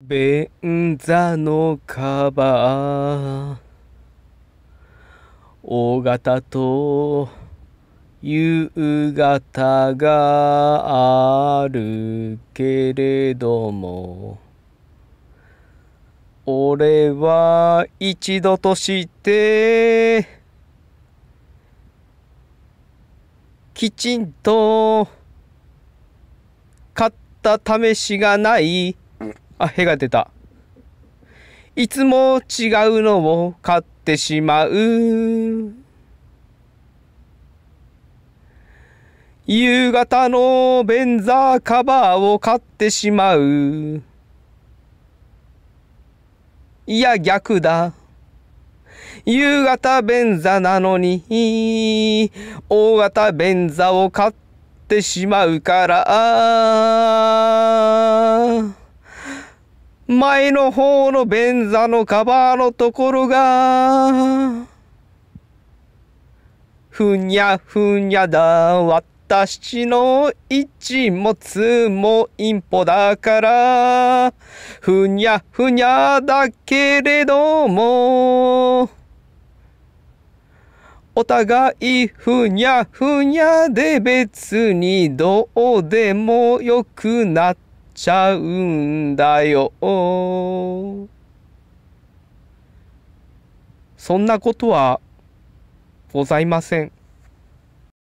便座のカバー大型と夕方があるけれども俺は一度としてきちんと買った試しがないあ、へが出た。いつも違うのを買ってしまう。夕方の便座カバーを買ってしまう。いや、逆だ。夕方便座なのに、大型便座を買ってしまうから。前の方の便座のカバーのところが、ふにゃふにゃだ、私の一物もインポだから、ふにゃふにゃだけれども、お互いふにゃふにゃで別にどうでもよくなってちゃうんだよ。そんなことはございません。